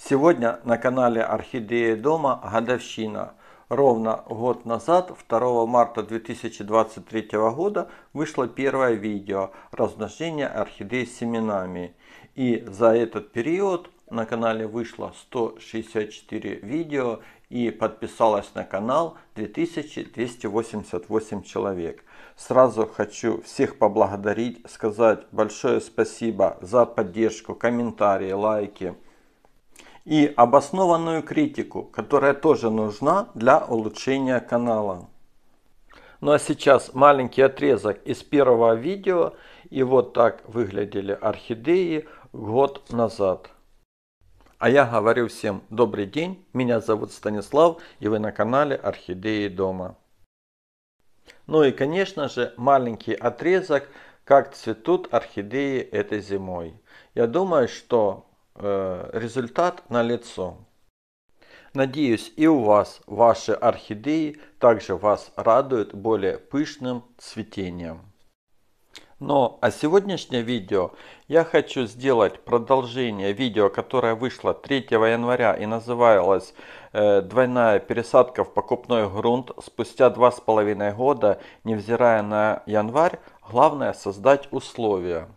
Сегодня на канале Орхидеи дома годовщина. Ровно год назад, 2 марта 2023 года, вышло первое видео «Размножение орхидей с семенами». И за этот период на канале вышло 164 видео и подписалось на канал 2288 человек. Сразу хочу всех поблагодарить, сказать большое спасибо за поддержку, комментарии, лайки – и обоснованную критику, которая тоже нужна для улучшения канала. Ну а сейчас маленький отрезок из первого видео. И вот так выглядели орхидеи год назад. А я говорю всем добрый день, меня зовут Станислав и вы на канале Орхидеи дома. Ну и конечно же маленький отрезок, как цветут орхидеи этой зимой. Я думаю, что Э, результат на лицо. Надеюсь, и у вас ваши орхидеи также вас радуют более пышным цветением. Но ну, а сегодняшнее видео я хочу сделать продолжение видео, которое вышло 3 января и называлось э, «Двойная пересадка в покупной грунт спустя два с половиной года, невзирая на январь, главное создать условия».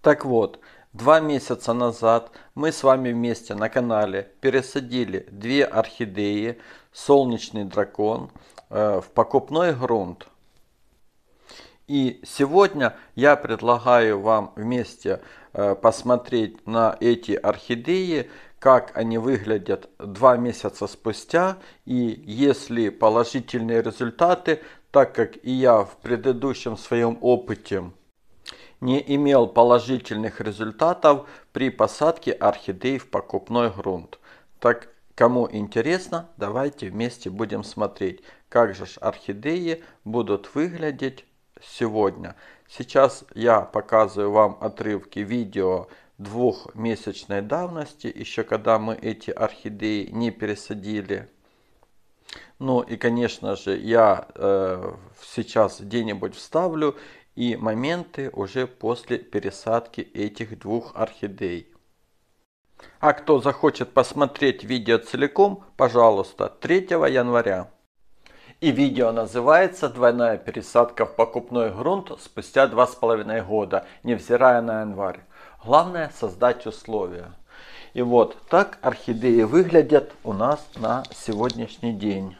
Так вот, Два месяца назад мы с вами вместе на канале пересадили две орхидеи «Солнечный дракон» э, в покупной грунт. И сегодня я предлагаю вам вместе э, посмотреть на эти орхидеи, как они выглядят два месяца спустя и если положительные результаты, так как и я в предыдущем своем опыте не имел положительных результатов при посадке орхидей в покупной грунт. Так кому интересно, давайте вместе будем смотреть, как же орхидеи будут выглядеть сегодня. Сейчас я показываю вам отрывки видео двухмесячной давности, еще когда мы эти орхидеи не пересадили. Ну и конечно же я э, сейчас где-нибудь вставлю и моменты уже после пересадки этих двух орхидей. А кто захочет посмотреть видео целиком, пожалуйста, 3 января. И видео называется «Двойная пересадка в покупной грунт спустя два с половиной года, невзирая на январь». Главное создать условия. И вот так орхидеи выглядят у нас на сегодняшний день.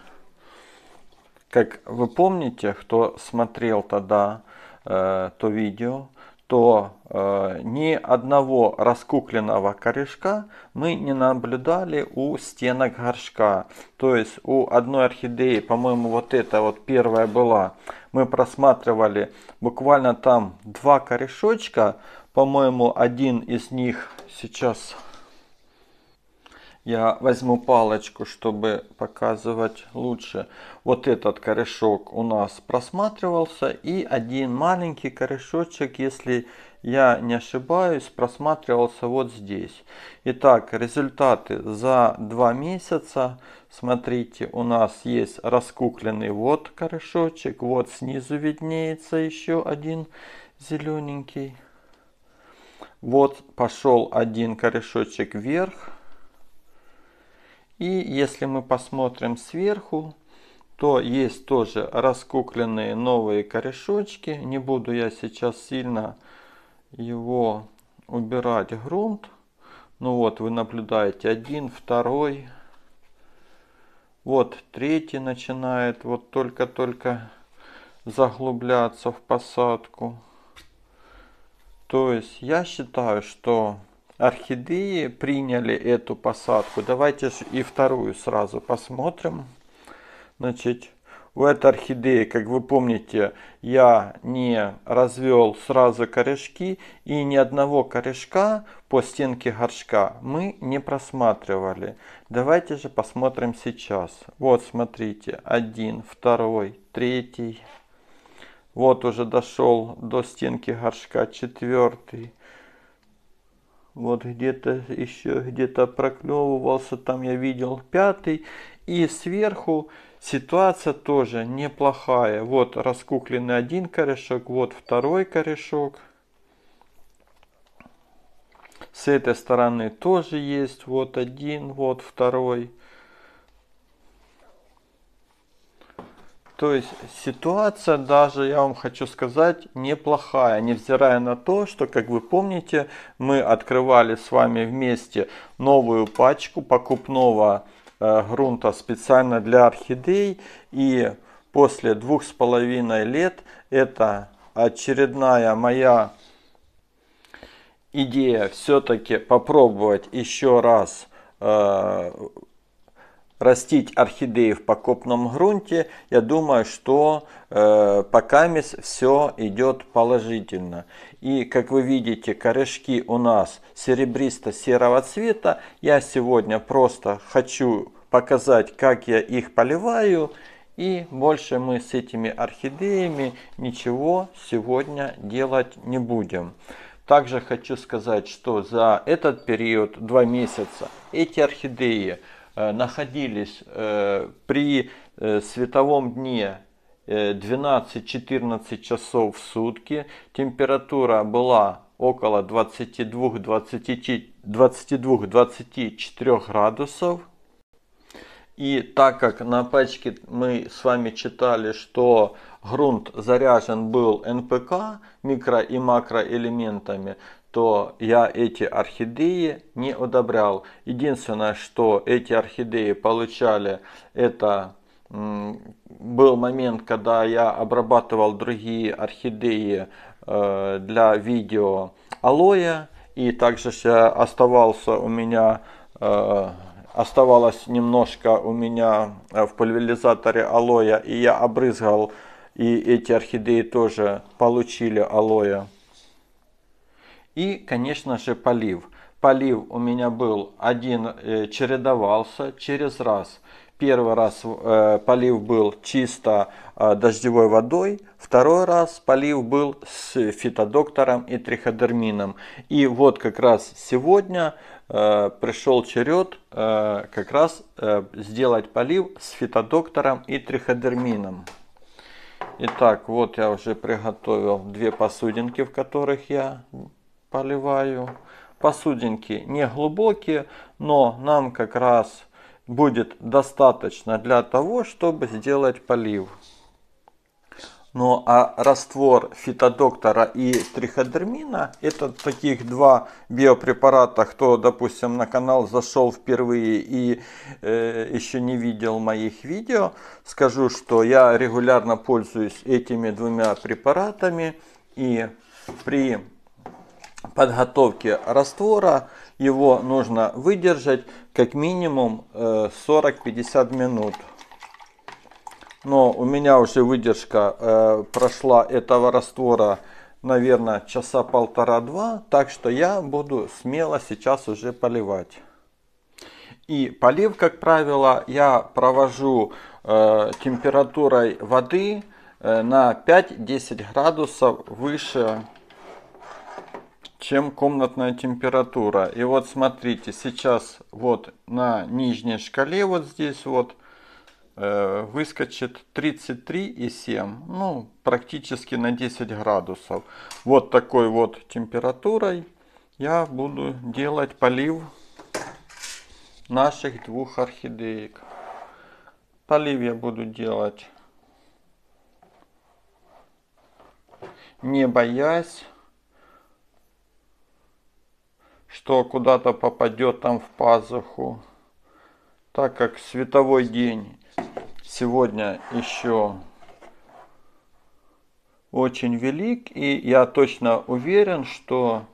Как вы помните, кто смотрел тогда Э, то видео, то э, ни одного раскукленного корешка мы не наблюдали у стенок горшка. То есть у одной орхидеи, по-моему, вот эта вот первая была, мы просматривали буквально там два корешочка. По-моему, один из них сейчас я возьму палочку, чтобы показывать лучше. Вот этот корешок у нас просматривался. И один маленький корешочек, если я не ошибаюсь, просматривался вот здесь. Итак, результаты за два месяца. Смотрите, у нас есть раскукленный вот корешочек. Вот снизу виднеется еще один зелененький. Вот пошел один корешочек вверх и если мы посмотрим сверху, то есть тоже раскукленные новые корешочки. Не буду я сейчас сильно его убирать грунт. Ну вот, вы наблюдаете один, второй. Вот третий начинает вот только-только заглубляться в посадку. То есть я считаю, что орхидеи приняли эту посадку. Давайте же и вторую сразу посмотрим. Значит, у этой орхидеи, как вы помните, я не развел сразу корешки, и ни одного корешка по стенке горшка мы не просматривали. Давайте же посмотрим сейчас. Вот, смотрите, один, второй, третий. Вот уже дошел до стенки горшка четвертый, вот где-то еще где-то проклевывался, там я видел пятый. И сверху ситуация тоже неплохая. Вот раскукленный один корешок, вот второй корешок. С этой стороны тоже есть вот один, вот второй. То есть ситуация даже, я вам хочу сказать, неплохая, невзирая на то, что, как вы помните, мы открывали с вами вместе новую пачку покупного э, грунта специально для орхидей. И после двух с половиной лет это очередная моя идея все-таки попробовать еще раз э, растить орхидеи в покопном грунте, я думаю, что э, пока все идет положительно. И как вы видите, корешки у нас серебристо-серого цвета. Я сегодня просто хочу показать, как я их поливаю. И больше мы с этими орхидеями ничего сегодня делать не будем. Также хочу сказать, что за этот период, два месяца, эти орхидеи – Э, находились э, при э, световом дне 12-14 часов в сутки. Температура была около 22-24 градусов. И так как на пачке мы с вами читали, что грунт заряжен был НПК микро и макроэлементами, что я эти орхидеи не одобрял. Единственное, что эти орхидеи получали, это был момент, когда я обрабатывал другие орхидеи э, для видео алоэ. И также оставался у меня э, оставалось немножко у меня э, в пульверизаторе алоэ, и я обрызгал, и эти орхидеи тоже получили алоэ. И, конечно же, полив. Полив у меня был один, э, чередовался через раз. Первый раз э, полив был чисто э, дождевой водой, второй раз полив был с фитодоктором и триходермином. И вот как раз сегодня э, пришел черед э, как раз э, сделать полив с фитодоктором и триходермином. Итак, вот я уже приготовил две посудинки, в которых я поливаю. Посудинки не глубокие, но нам как раз будет достаточно для того, чтобы сделать полив. Ну а раствор фитодоктора и триходермина, это таких два биопрепарата, кто, допустим, на канал зашел впервые и э, еще не видел моих видео, скажу, что я регулярно пользуюсь этими двумя препаратами и при подготовки раствора его нужно выдержать как минимум 40-50 э, минут. Но у меня уже выдержка э, прошла этого раствора, наверное, часа полтора-два. Так что я буду смело сейчас уже поливать. И полив, как правило, я провожу э, температурой воды на 5-10 градусов выше чем комнатная температура. И вот смотрите, сейчас вот на нижней шкале вот здесь вот э, выскочит 33,7, ну практически на 10 градусов. Вот такой вот температурой я буду делать полив наших двух орхидеек. Полив я буду делать не боясь что куда-то попадет там в пазуху, так как световой день сегодня еще очень велик, и я точно уверен, что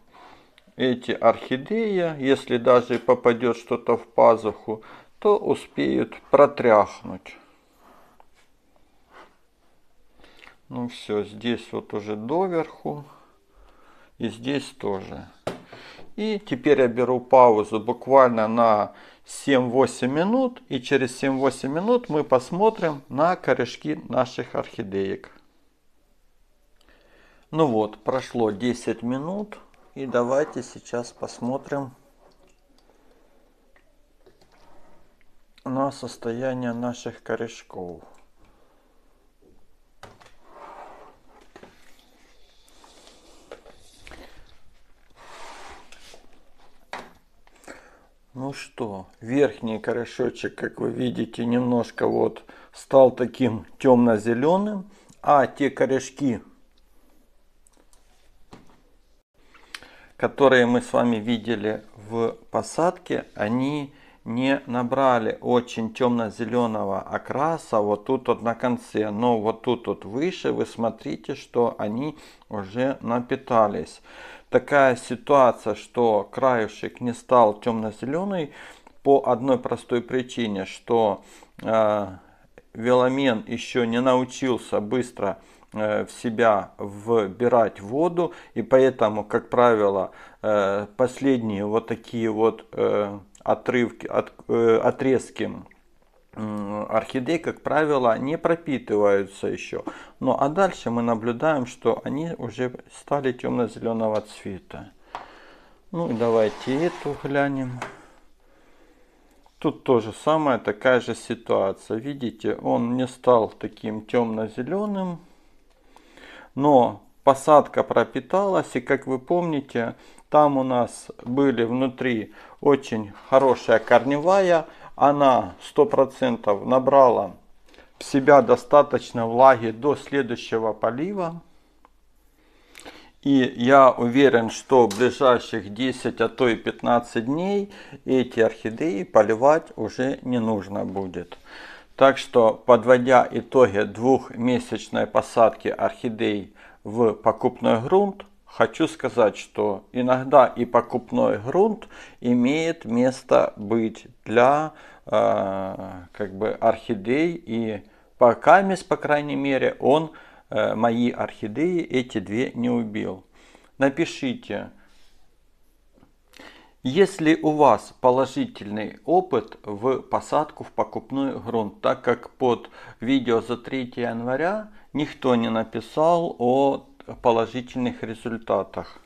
эти орхидеи, если даже попадет что-то в пазуху, то успеют протряхнуть. Ну все, здесь вот уже доверху и здесь тоже. И теперь я беру паузу буквально на 7-8 минут. И через 7-8 минут мы посмотрим на корешки наших орхидеек. Ну вот, прошло 10 минут. И давайте сейчас посмотрим на состояние наших корешков. Ну что, верхний корешочек, как вы видите, немножко вот стал таким темно-зеленым. А те корешки, которые мы с вами видели в посадке, они не набрали очень темно-зеленого окраса вот тут вот на конце, но вот тут вот выше вы смотрите, что они уже напитались такая ситуация, что краюшек не стал темно-зеленый по одной простой причине, что э, веломен еще не научился быстро э, в себя вбирать воду и поэтому как правило э, последние вот такие вот э, отрывки от, отрезки Орхидей, как правило, не пропитываются еще. Ну а дальше мы наблюдаем, что они уже стали темно-зеленого цвета. Ну и давайте эту глянем. Тут тоже самая такая же ситуация. Видите, он не стал таким темно-зеленым, но посадка пропиталась. И как вы помните, там у нас были внутри очень хорошая корневая, она 100% набрала в себя достаточно влаги до следующего полива. И я уверен, что в ближайших 10, а то и 15 дней эти орхидеи поливать уже не нужно будет. Так что, подводя итоги двухмесячной посадки орхидей в покупной грунт, хочу сказать, что иногда и покупной грунт имеет место быть для э, как бы орхидей и пока мисс, по крайней мере, он э, мои орхидеи эти две не убил. Напишите, если у вас положительный опыт в посадку в покупной грунт, так как под видео за 3 января никто не написал о положительных результатах.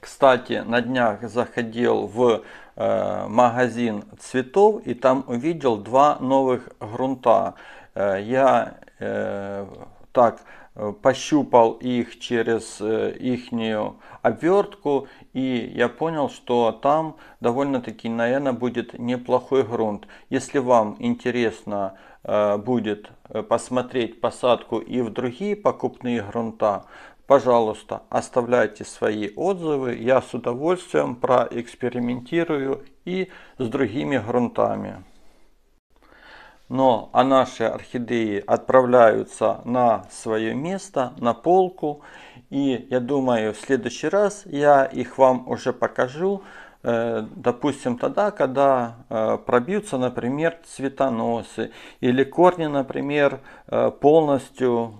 Кстати, на днях заходил в э, магазин цветов и там увидел два новых грунта. Э, я э, так э, пощупал их через э, ихнюю обвертку, и я понял, что там довольно-таки, наверное, будет неплохой грунт. Если вам интересно Э, будет э, посмотреть посадку и в другие покупные грунта, пожалуйста, оставляйте свои отзывы. Я с удовольствием проэкспериментирую и с другими грунтами. Но а наши орхидеи отправляются на свое место, на полку. И я думаю, в следующий раз я их вам уже покажу. Э, допустим, тогда, когда э, пробьются, например, цветоносы или корни, например, э, полностью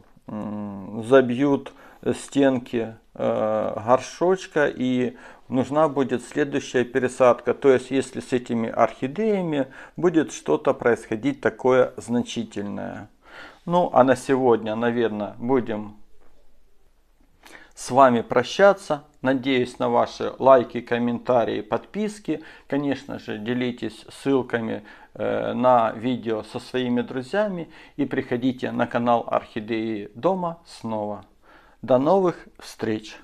забьют стенки горшочка и нужна будет следующая пересадка. То есть, если с этими орхидеями будет что-то происходить такое значительное. Ну, а на сегодня, наверное, будем с вами прощаться. Надеюсь на ваши лайки, комментарии, подписки. Конечно же, делитесь ссылками э, на видео со своими друзьями и приходите на канал Орхидеи дома снова. До новых встреч!